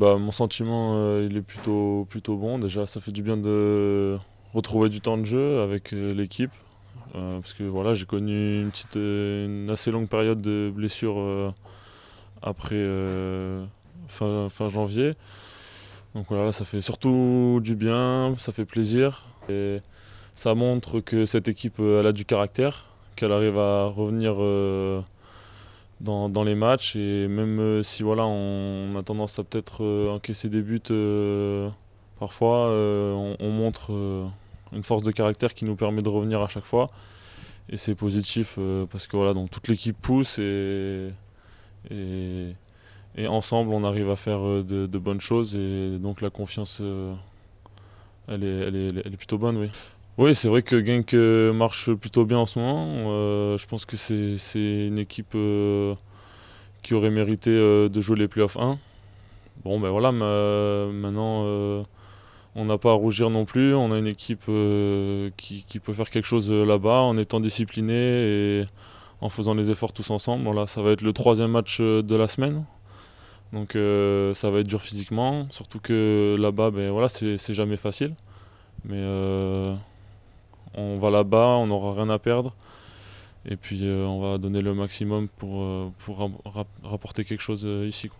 Bah, mon sentiment, euh, il est plutôt, plutôt bon. Déjà, ça fait du bien de retrouver du temps de jeu avec euh, l'équipe. Euh, parce que voilà, j'ai connu une, petite, une assez longue période de blessures après fin, fin, janvier. Donc voilà, ça fait surtout du bien, ça fait plaisir. Et ça montre que cette équipe, elle a du caractère, qu'elle arrive à revenir dans, les matchs. Et même euh, si voilà, on, a tendance à peut-être euh, encaisser des buts euh, parfois, on, montre une force de caractère qui nous permet de revenir à chaque fois. Et c'est positif parce que voilà, donc, toute l'équipe pousse et, et, ensemble on arrive à faire de, bonnes choses. Et donc la confiance, elle est, elle, est, elle est plutôt bonne, oui. Oui, c'est vrai que Genk euh, marche plutôt bien en ce moment. Euh, je pense que c'est une équipe euh, qui aurait mérité de jouer les playoffs 1. Bon, ben voilà, maintenant on n'a pas à rougir non plus. On a une équipe qui, peut faire quelque chose là-bas en étant discipliné et en faisant les efforts tous ensemble. Voilà, ça va être le troisième match de la semaine. Donc ça va être dur physiquement, surtout que là-bas, ben, voilà, c'est jamais facile. Mais on va là-bas, on n'aura rien à perdre. Et puis euh, on va donner le maximum pour, euh, pour rapporter quelque chose euh, ici.